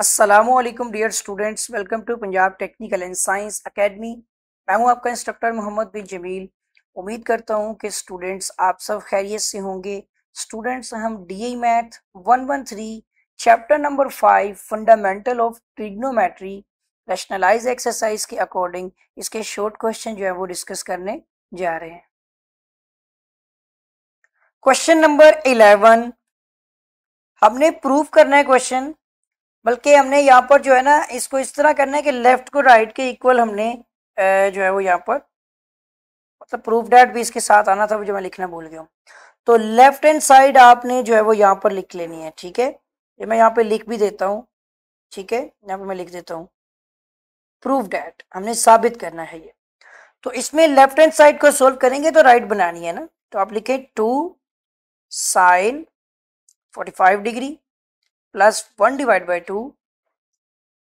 Aslam dear students welcome to Punjab technical and science academy मैं हूं आपका इंस्ट्रक्टर मोहम्मद बिन जमील उम्मीद करता हूं कि स्टूडेंट्स आप सब खैरियत से होंगे स्टूडेंट्स हम D I math one one three chapter number five fundamental of trigonometry rationalize exercise के अकॉर्डिंग इसके शॉर्ट क्वेश्चन जो है वो डिस्कस करने जा रहे हैं क्वेश्चन नंबर इलेवन हमने प्रूव करना है क्वेश्चन बल्कि हमने यहाँ पर जो है ना इसको इस तरह करना है कि लेफ्ट को राइट के इक्वल हमने जो है वो यहाँ पर मतलब प्रूफ डैट भी इसके साथ आना था जो मैं लिखना भूल गया हूँ तो लेफ्ट हैंड साइड आपने जो है वो यहाँ पर लिख लेनी है ठीक है ये मैं यहाँ पे लिख भी देता हूँ ठीक है यहाँ पे मैं लिख देता हूँ प्रूफ डैट हमने साबित करना है ये तो इसमें लेफ्ट हैंड साइड को सोल्व करेंगे तो राइट बनानी है ना तो आप लिखें two sine five degree plus one divide by two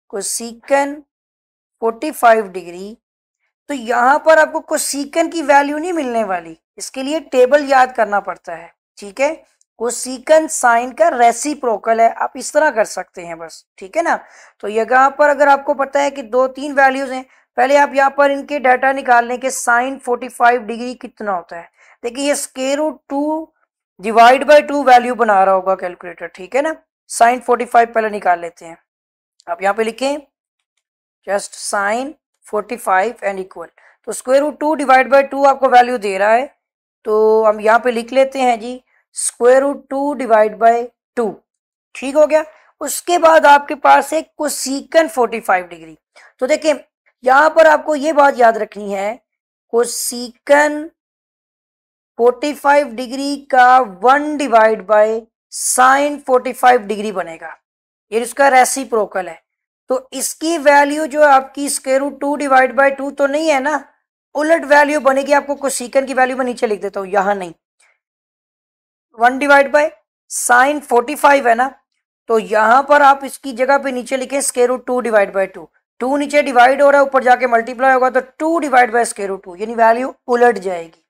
को सीकन फोर्टी फाइव डिग्री तो यहाँ पर आपको कोसिकन की वैल्यू नहीं मिलने वाली इसके लिए टेबल याद करना पड़ता है ठीक है कोसिकन साइन का प्रोकल है आप इस तरह कर सकते हैं बस ठीक है ना तो यहाँ पर अगर आपको पता है कि दो तीन वैल्यूज हैं पहले आप यहाँ पर इनके डाटा निकाल लें कि साइन 45 डिग्री कितना होता है देखिए ये square root two divide by two value बना रहा होगा कैलकुलेटर ठीक है ना साइन फोर्टी फाइव पहले निकाल लेते हैं आप यहाँ पे लिखें just sine forty five and equal तो square root two divide by two आपको वैल्यू दे रहा है तो हम यहाँ पे लिख लेते हैं जी square root two divide by two ठीक हो गया उसके बाद आपके पास है कोसिकन फोर्टी फाइव डिग्री तो देखें यहाँ पर आपको ये बात याद रखनी है कोसिकन 45 डिग्री का one divide by sine 45 degree बनेगा ये इसका रेसी प्रोकल है तो इसकी वैल्यू जो आपकी square two divide by two तो नहीं है ना उलट वैल्यू बनेगी आपको कोसिकन की वैल्यू में नीचे लिख देता हूँ यहां नहीं one divide by sine forty five है ना तो यहां पर आप इसकी जगह पे नीचे लिखे square root two divide by two two नीचे डिवाइड हो रहा है ऊपर जाके मल्टीप्लाई होगा तो two divide by square root two यानी वैल्यू उलट जाएगी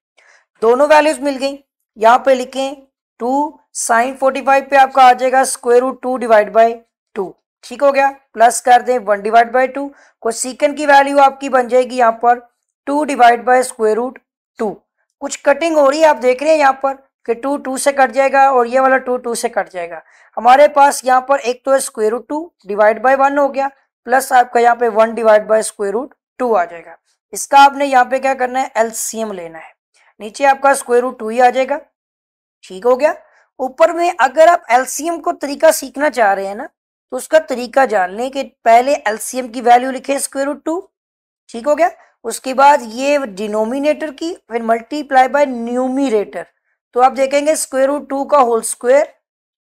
दोनों वैल्यूज मिल गई यहां पे लिखें टू साइन फोर्टी फाइव पे आपका आ जाएगा square root two divide by two ठीक हो गया प्लस कर दें one divide by two cosecant की वैल्यू आपकी बन जाएगी यहाँ पर two divide by square root two कुछ कटिंग हो रही है आप देख रहे हैं यहाँ पर कि टू टू से कट जाएगा और ये वाला टू टू से कट जाएगा हमारे पास यहाँ पर एक तो है square root two divide by one हो गया प्लस आपका यहाँ पे one divide by square root two आ जाएगा इसका आपने यहाँ पे क्या करना है एलसीएम लेना है नीचे आपका स्क्वेयर रूट टू ही आ जाएगा ठीक हो गया ऊपर में अगर आप एलसीएम को तरीका सीखना चाह रहे हैं ना तो उसका तरीका जान लें कि पहले एलसीएम की वैल्यू लिखे स्क्वेयर रूट टू ठीक हो गया उसके बाद ये डिनोमिनेटर की फिर मल्टीप्लाई बाय न्यूमिनेटर तो आप देखेंगे स्क्वेयर रूट टू का whole square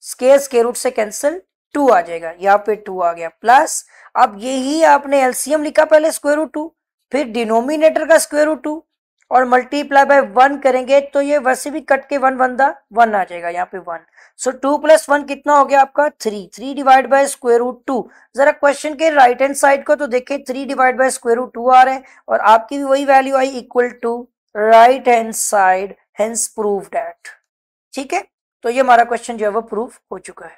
square square root से कैंसिल टू आ जाएगा यहाँ पे टू आ गया प्लस अब यही आपने एलसीएम लिखा पहले स्क्वेयर रूट टू फिर डिनोमिनेटर का स्क्वेयर रूट टू और मल्टीप्लाई बाय वन करेंगे तो ये वैसे भी कट के वन दा वन आ जाएगा यहाँ पे one so two plus one कितना हो गया आपका three three divide by square root two जरा क्वेश्चन के राइट हैंड साइड को तो देखे three divide by square root two आ रहे हैं और आपकी भी वही वैल्यू आई equal to right hand side hence prove that ठीक है तो ये हमारा क्वेश्चन जो है वो प्रूव हो चुका है